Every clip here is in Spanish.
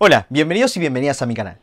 Hola, bienvenidos y bienvenidas a mi canal.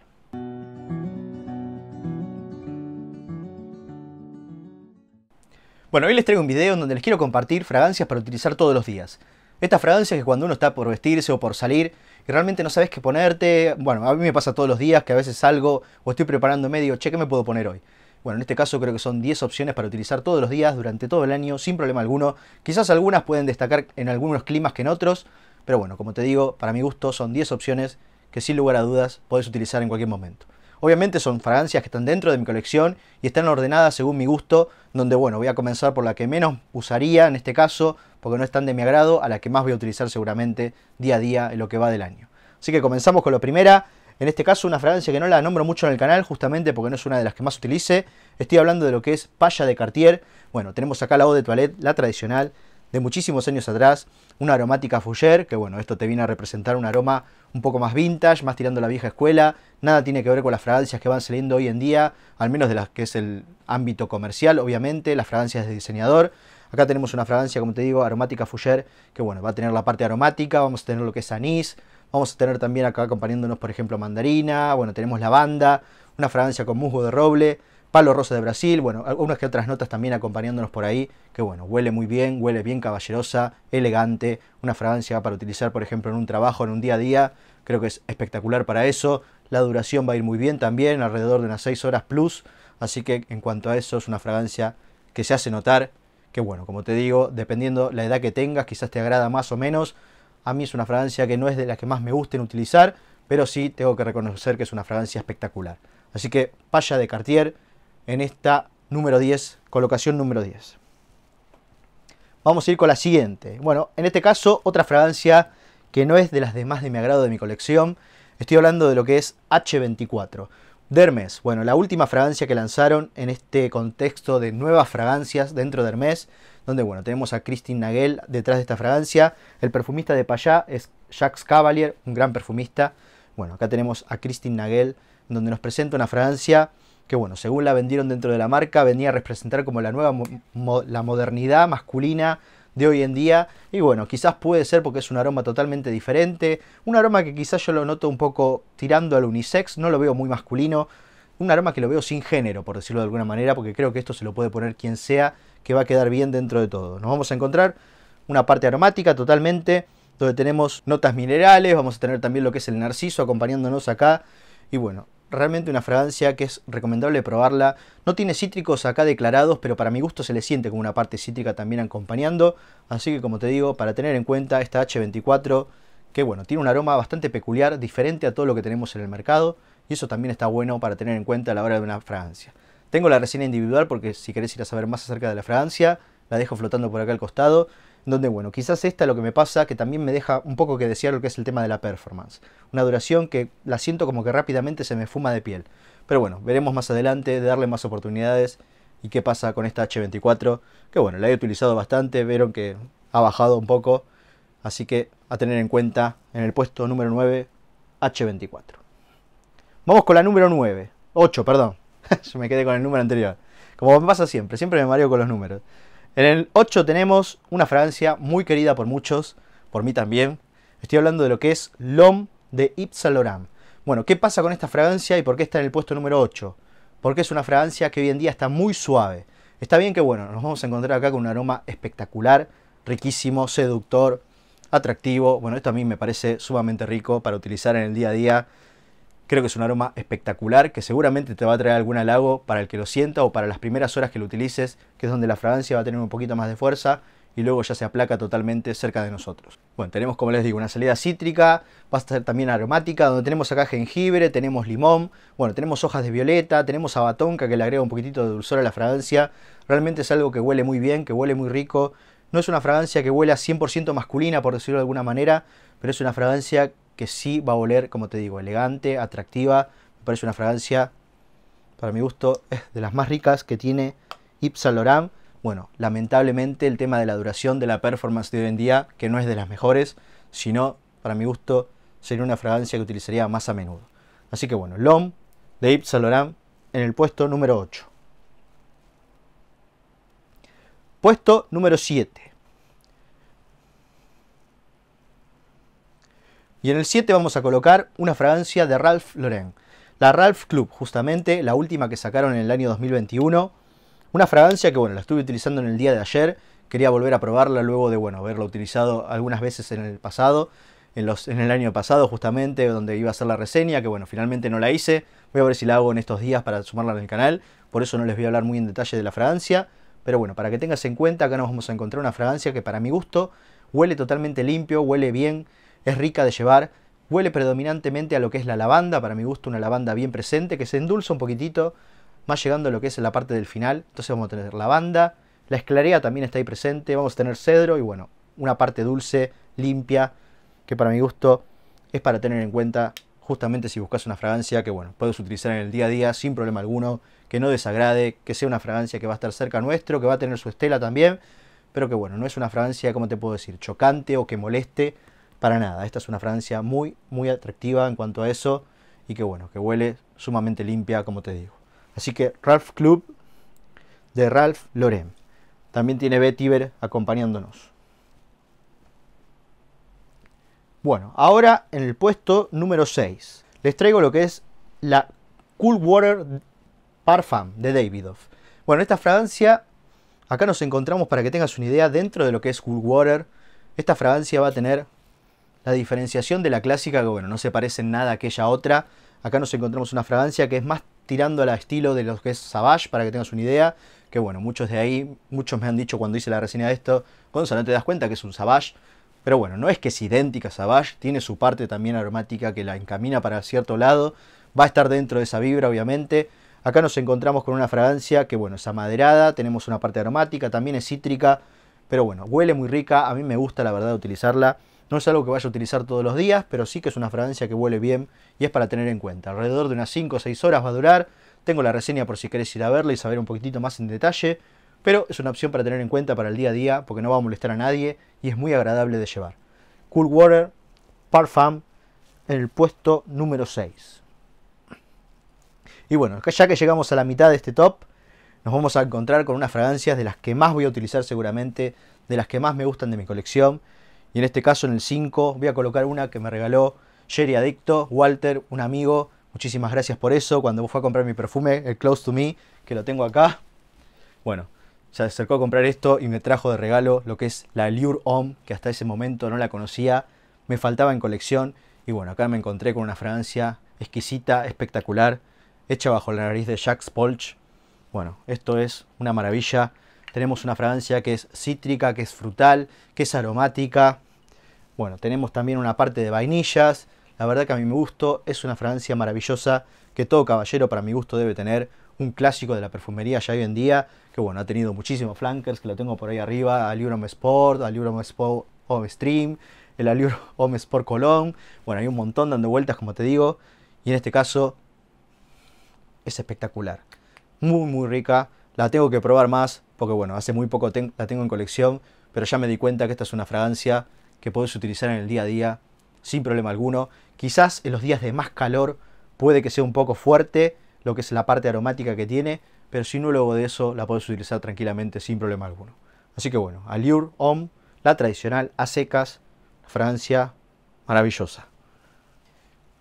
Bueno, hoy les traigo un video en donde les quiero compartir fragancias para utilizar todos los días. Estas fragancias que cuando uno está por vestirse o por salir y realmente no sabes qué ponerte, bueno, a mí me pasa todos los días que a veces salgo o estoy preparando medio, che, ¿qué me puedo poner hoy? Bueno, en este caso creo que son 10 opciones para utilizar todos los días durante todo el año sin problema alguno. Quizás algunas pueden destacar en algunos climas que en otros, pero bueno, como te digo, para mi gusto son 10 opciones que sin lugar a dudas puedes utilizar en cualquier momento. Obviamente son fragancias que están dentro de mi colección y están ordenadas según mi gusto, donde bueno, voy a comenzar por la que menos usaría en este caso, porque no es tan de mi agrado, a la que más voy a utilizar seguramente día a día en lo que va del año. Así que comenzamos con la primera, en este caso una fragancia que no la nombro mucho en el canal, justamente porque no es una de las que más utilice. Estoy hablando de lo que es Paya de Cartier. Bueno, tenemos acá la eau de toilette, la tradicional, de muchísimos años atrás, una aromática fuller que bueno, esto te viene a representar un aroma un poco más vintage, más tirando la vieja escuela, nada tiene que ver con las fragancias que van saliendo hoy en día, al menos de las que es el ámbito comercial, obviamente, las fragancias de diseñador. Acá tenemos una fragancia, como te digo, aromática fuller que bueno, va a tener la parte aromática, vamos a tener lo que es anís, vamos a tener también acá acompañándonos, por ejemplo, mandarina, bueno, tenemos lavanda, una fragancia con musgo de roble, Palo Rosa de Brasil, bueno, algunas que otras notas también acompañándonos por ahí, que bueno, huele muy bien, huele bien caballerosa, elegante, una fragancia para utilizar, por ejemplo, en un trabajo, en un día a día, creo que es espectacular para eso, la duración va a ir muy bien también, alrededor de unas 6 horas plus, así que en cuanto a eso es una fragancia que se hace notar, que bueno, como te digo, dependiendo la edad que tengas, quizás te agrada más o menos, a mí es una fragancia que no es de las que más me gusten utilizar, pero sí tengo que reconocer que es una fragancia espectacular. Así que paya de Cartier, en esta número 10, colocación número 10. Vamos a ir con la siguiente. Bueno, en este caso otra fragancia que no es de las demás de mi agrado de mi colección. Estoy hablando de lo que es H24. Dermes, bueno, la última fragancia que lanzaron en este contexto de nuevas fragancias dentro de Hermes, donde bueno, tenemos a Christine Nagel detrás de esta fragancia. El perfumista de Payá es Jacques Cavalier, un gran perfumista. Bueno, acá tenemos a Christine Nagel, donde nos presenta una fragancia que bueno, según la vendieron dentro de la marca, venía a representar como la nueva la modernidad masculina de hoy en día. Y bueno, quizás puede ser porque es un aroma totalmente diferente. Un aroma que quizás yo lo noto un poco tirando al unisex, no lo veo muy masculino. Un aroma que lo veo sin género, por decirlo de alguna manera, porque creo que esto se lo puede poner quien sea, que va a quedar bien dentro de todo. Nos vamos a encontrar una parte aromática totalmente, donde tenemos notas minerales, vamos a tener también lo que es el narciso acompañándonos acá. Y bueno, realmente una fragancia que es recomendable probarla. No tiene cítricos acá declarados, pero para mi gusto se le siente como una parte cítrica también acompañando. Así que como te digo, para tener en cuenta esta H24, que bueno, tiene un aroma bastante peculiar, diferente a todo lo que tenemos en el mercado. Y eso también está bueno para tener en cuenta a la hora de una fragancia. Tengo la resina individual porque si querés ir a saber más acerca de la fragancia, la dejo flotando por acá al costado donde, bueno, quizás esta lo que me pasa, que también me deja un poco que desear lo que es el tema de la performance. Una duración que la siento como que rápidamente se me fuma de piel. Pero bueno, veremos más adelante, de darle más oportunidades y qué pasa con esta H24, que bueno, la he utilizado bastante, vieron que ha bajado un poco, así que a tener en cuenta en el puesto número 9, H24. Vamos con la número 9, 8, perdón, yo me quedé con el número anterior, como me pasa siempre, siempre me mareo con los números. En el 8 tenemos una fragancia muy querida por muchos, por mí también. Estoy hablando de lo que es LOM de Yves Bueno, ¿qué pasa con esta fragancia y por qué está en el puesto número 8? Porque es una fragancia que hoy en día está muy suave. Está bien que, bueno, nos vamos a encontrar acá con un aroma espectacular, riquísimo, seductor, atractivo. Bueno, esto a mí me parece sumamente rico para utilizar en el día a día Creo que es un aroma espectacular que seguramente te va a traer algún halago para el que lo sienta o para las primeras horas que lo utilices, que es donde la fragancia va a tener un poquito más de fuerza y luego ya se aplaca totalmente cerca de nosotros. Bueno, tenemos como les digo una salida cítrica, va a ser también aromática, donde tenemos acá jengibre, tenemos limón, bueno, tenemos hojas de violeta, tenemos abatonca que le agrega un poquitito de dulzor a la fragancia. Realmente es algo que huele muy bien, que huele muy rico. No es una fragancia que huela 100% masculina, por decirlo de alguna manera, pero es una fragancia que sí va a oler, como te digo, elegante, atractiva. Me parece una fragancia, para mi gusto, de las más ricas que tiene Yves Bueno, lamentablemente el tema de la duración de la performance de hoy en día, que no es de las mejores, sino, para mi gusto, sería una fragancia que utilizaría más a menudo. Así que bueno, LOM de Yves en el puesto número 8. Puesto número 7. Y en el 7 vamos a colocar una fragancia de Ralph Lauren. La Ralph Club, justamente, la última que sacaron en el año 2021. Una fragancia que, bueno, la estuve utilizando en el día de ayer. Quería volver a probarla luego de, bueno, haberla utilizado algunas veces en el pasado. En, los, en el año pasado, justamente, donde iba a hacer la reseña, que bueno, finalmente no la hice. Voy a ver si la hago en estos días para sumarla en el canal. Por eso no les voy a hablar muy en detalle de la fragancia. Pero bueno, para que tengas en cuenta, acá nos vamos a encontrar una fragancia que para mi gusto huele totalmente limpio, huele bien es rica de llevar, huele predominantemente a lo que es la lavanda, para mi gusto una lavanda bien presente, que se endulza un poquitito, más llegando a lo que es la parte del final, entonces vamos a tener lavanda, la esclarea también está ahí presente, vamos a tener cedro y bueno, una parte dulce, limpia, que para mi gusto es para tener en cuenta justamente si buscas una fragancia que bueno, puedes utilizar en el día a día sin problema alguno, que no desagrade, que sea una fragancia que va a estar cerca nuestro, que va a tener su estela también, pero que bueno, no es una fragancia, como te puedo decir, chocante o que moleste para nada. Esta es una fragancia muy, muy atractiva en cuanto a eso y que bueno, que huele sumamente limpia, como te digo. Así que Ralph Club de Ralph Lauren. También tiene Vetiver acompañándonos. Bueno, ahora en el puesto número 6 les traigo lo que es la Cool Water Parfum de Davidoff. Bueno, esta fragancia, acá nos encontramos para que tengas una idea dentro de lo que es Cool Water. Esta fragancia va a tener la diferenciación de la clásica, que bueno, no se parece en nada a aquella otra. Acá nos encontramos una fragancia que es más tirando al estilo de lo que es Savage, para que tengas una idea. Que bueno, muchos de ahí, muchos me han dicho cuando hice la reseña de esto, Gonzalo, no te das cuenta que es un Savage. Pero bueno, no es que es idéntica a Savage, tiene su parte también aromática que la encamina para cierto lado. Va a estar dentro de esa vibra, obviamente. Acá nos encontramos con una fragancia que, bueno, es amaderada, tenemos una parte aromática, también es cítrica, pero bueno, huele muy rica, a mí me gusta la verdad utilizarla. No es algo que vaya a utilizar todos los días, pero sí que es una fragancia que huele bien y es para tener en cuenta. Alrededor de unas 5 o 6 horas va a durar. Tengo la reseña por si querés ir a verla y saber un poquitito más en detalle, pero es una opción para tener en cuenta para el día a día porque no va a molestar a nadie y es muy agradable de llevar. Cool Water Parfum en el puesto número 6. Y bueno, ya que llegamos a la mitad de este top, nos vamos a encontrar con unas fragancias de las que más voy a utilizar seguramente, de las que más me gustan de mi colección y en este caso, en el 5, voy a colocar una que me regaló Jerry Adicto, Walter, un amigo. Muchísimas gracias por eso. Cuando fue a comprar mi perfume, el Close to Me, que lo tengo acá. Bueno, se acercó a comprar esto y me trajo de regalo lo que es la Lure Homme, que hasta ese momento no la conocía, me faltaba en colección y bueno, acá me encontré con una fragancia exquisita, espectacular, hecha bajo la nariz de Jacques Polch. Bueno, esto es una maravilla. Tenemos una fragancia que es cítrica, que es frutal, que es aromática, bueno, tenemos también una parte de vainillas. La verdad que a mí me gustó. es una fragancia maravillosa que todo caballero para mi gusto debe tener. Un clásico de la perfumería ya hoy en día, que bueno, ha tenido muchísimos flankers, que lo tengo por ahí arriba, al Sport, al Sport Home Stream, el Allure Home Sport Colón. Bueno, hay un montón dando vueltas, como te digo. Y en este caso es espectacular. Muy, muy rica. La tengo que probar más porque, bueno, hace muy poco la tengo en colección. Pero ya me di cuenta que esta es una fragancia que podés utilizar en el día a día sin problema alguno. Quizás en los días de más calor puede que sea un poco fuerte lo que es la parte aromática que tiene, pero si no luego de eso la podés utilizar tranquilamente sin problema alguno. Así que bueno, Allure Homme, la tradicional a secas, Francia, maravillosa.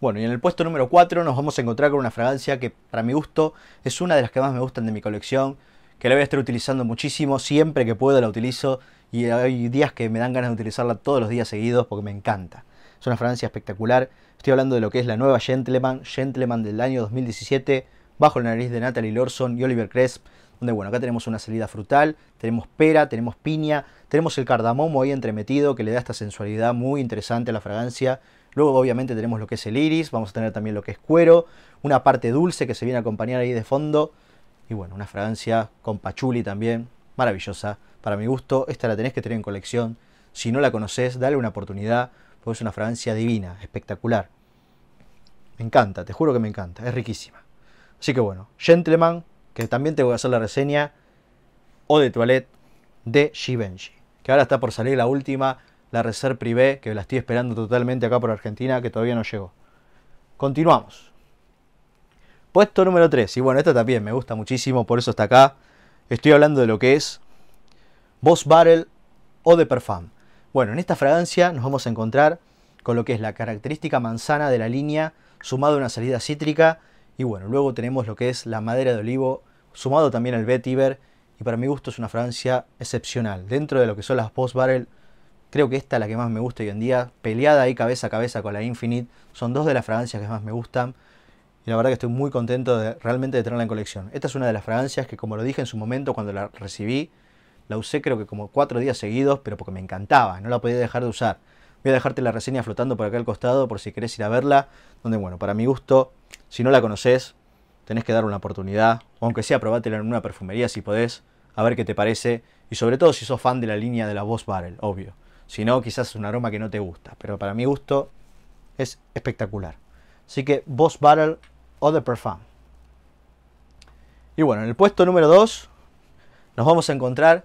Bueno, y en el puesto número 4 nos vamos a encontrar con una fragancia que para mi gusto es una de las que más me gustan de mi colección, que la voy a estar utilizando muchísimo, siempre que puedo la utilizo y hay días que me dan ganas de utilizarla todos los días seguidos porque me encanta. Es una fragancia espectacular. Estoy hablando de lo que es la nueva Gentleman, Gentleman del año 2017, bajo la nariz de Natalie Lorson y Oliver Cresp, donde bueno, acá tenemos una salida frutal, tenemos pera, tenemos piña, tenemos el cardamomo ahí entremetido que le da esta sensualidad muy interesante a la fragancia. Luego obviamente tenemos lo que es el iris, vamos a tener también lo que es cuero, una parte dulce que se viene a acompañar ahí de fondo. Y bueno, una fragancia con pachuli también, maravillosa. Para mi gusto, esta la tenés que tener en colección. Si no la conocés, dale una oportunidad, porque es una fragancia divina, espectacular. Me encanta, te juro que me encanta, es riquísima. Así que bueno, Gentleman, que también te voy a hacer la reseña, o de Toilette de Givenchy, que ahora está por salir la última, la Reserve Privé, que la estoy esperando totalmente acá por Argentina, que todavía no llegó. Continuamos. Puesto número 3, y bueno, esta también me gusta muchísimo, por eso está acá. Estoy hablando de lo que es Boss Barrel o de Perfum. Bueno, en esta fragancia nos vamos a encontrar con lo que es la característica manzana de la línea sumado a una salida cítrica y bueno, luego tenemos lo que es la madera de olivo sumado también al vetiver y para mi gusto es una fragancia excepcional. Dentro de lo que son las Boss Barrel creo que esta es la que más me gusta hoy en día, peleada ahí cabeza a cabeza con la Infinite, son dos de las fragancias que más me gustan y la verdad que estoy muy contento de realmente de tenerla en colección. Esta es una de las fragancias que como lo dije en su momento cuando la recibí, la usé creo que como cuatro días seguidos, pero porque me encantaba, no la podía dejar de usar. Voy a dejarte la reseña flotando por acá al costado por si querés ir a verla, donde bueno, para mi gusto, si no la conoces, tenés que dar una oportunidad, o aunque sea probátela en una perfumería si podés, a ver qué te parece, y sobre todo si sos fan de la línea de la Boss Barrel, obvio. Si no, quizás es un aroma que no te gusta, pero para mi gusto es espectacular. Así que Boss Barrel o de Perfum. Y bueno, en el puesto número 2 nos vamos a encontrar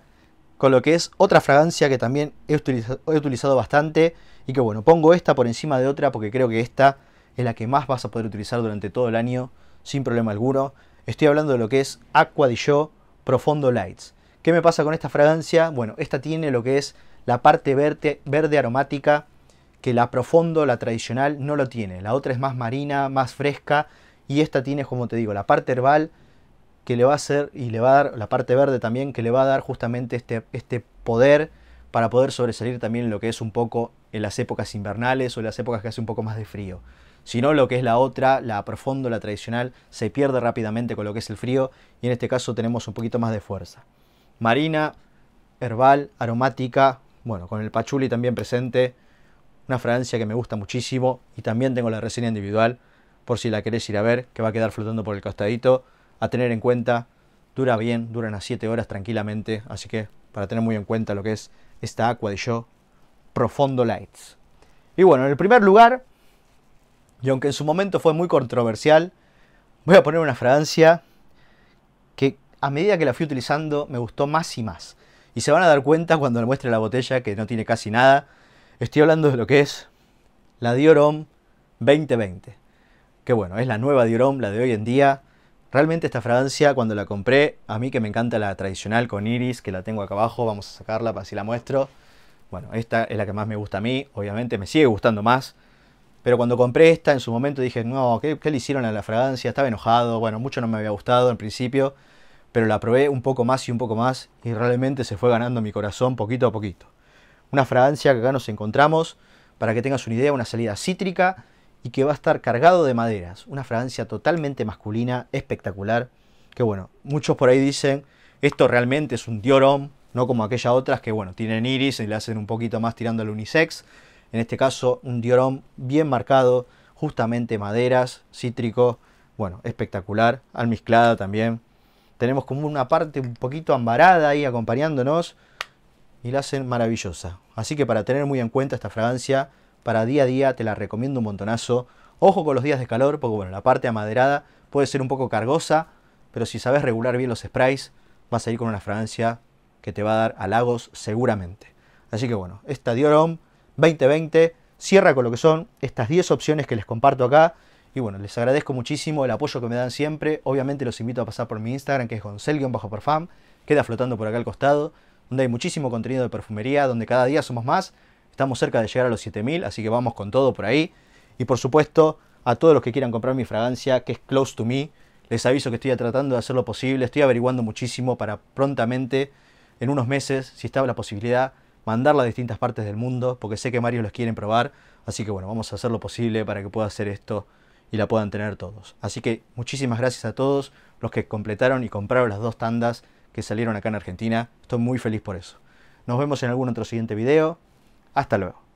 con lo que es otra fragancia que también he utilizado, he utilizado bastante y que bueno, pongo esta por encima de otra porque creo que esta es la que más vas a poder utilizar durante todo el año sin problema alguno. Estoy hablando de lo que es Aqua di Gio Profondo Lights. ¿Qué me pasa con esta fragancia? Bueno, esta tiene lo que es la parte verde, verde aromática que la Profondo, la tradicional, no lo tiene. La otra es más marina, más fresca y esta tiene, como te digo, la parte herbal que le va a hacer y le va a dar la parte verde también, que le va a dar justamente este, este poder para poder sobresalir también lo que es un poco en las épocas invernales o en las épocas que hace un poco más de frío. Si no, lo que es la otra, la profundo, la tradicional, se pierde rápidamente con lo que es el frío y en este caso tenemos un poquito más de fuerza. Marina, herbal, aromática, bueno, con el pachuli también presente, una fragancia que me gusta muchísimo y también tengo la reseña individual por si la querés ir a ver, que va a quedar flotando por el costadito a tener en cuenta. Dura bien, dura unas 7 horas tranquilamente, así que para tener muy en cuenta lo que es esta Aqua de Yo Profondo Lights. Y bueno, en el primer lugar, y aunque en su momento fue muy controversial, voy a poner una fragancia que a medida que la fui utilizando me gustó más y más. Y se van a dar cuenta cuando le muestre la botella que no tiene casi nada. Estoy hablando de lo que es la Diorom 2020. Que bueno, es la nueva Diorom, la de hoy en día. Realmente esta fragancia cuando la compré, a mí que me encanta la tradicional con iris, que la tengo acá abajo, vamos a sacarla para si la muestro. Bueno, esta es la que más me gusta a mí, obviamente me sigue gustando más. Pero cuando compré esta en su momento dije, no, ¿qué, le hicieron a la fragancia? Estaba enojado, bueno, mucho no me había gustado en principio. Pero la probé un poco más y un poco más y realmente se fue ganando mi corazón poquito a poquito. Una fragancia que acá nos encontramos, para que tengas una idea, una salida cítrica y que va a estar cargado de maderas. Una fragancia totalmente masculina, espectacular. Que bueno, muchos por ahí dicen, esto realmente es un Diorom, no como aquellas otras que bueno, tienen iris y le hacen un poquito más tirando al unisex. En este caso, un Diorom bien marcado, justamente maderas, cítrico, bueno, espectacular, almizclada también. Tenemos como una parte un poquito ambarada ahí acompañándonos y la hacen maravillosa. Así que para tener muy en cuenta esta fragancia, para día a día, te la recomiendo un montonazo. Ojo con los días de calor, porque bueno, la parte amaderada puede ser un poco cargosa, pero si sabes regular bien los sprays, vas a ir con una fragancia que te va a dar halagos seguramente. Así que bueno, esta Dior Homme 2020 cierra con lo que son estas 10 opciones que les comparto acá. Y bueno, les agradezco muchísimo el apoyo que me dan siempre. Obviamente los invito a pasar por mi Instagram, que es bajo perfam Queda flotando por acá al costado, donde hay muchísimo contenido de perfumería, donde cada día somos más Estamos cerca de llegar a los 7000, así que vamos con todo por ahí. Y por supuesto, a todos los que quieran comprar mi fragancia, que es Close to Me, les aviso que estoy tratando de hacer lo posible, estoy averiguando muchísimo para prontamente, en unos meses, si está la posibilidad, mandarla a distintas partes del mundo, porque sé que varios los quieren probar, así que bueno, vamos a hacer lo posible para que pueda hacer esto y la puedan tener todos. Así que muchísimas gracias a todos los que completaron y compraron las dos tandas que salieron acá en Argentina, estoy muy feliz por eso. Nos vemos en algún otro siguiente video. Hasta luego.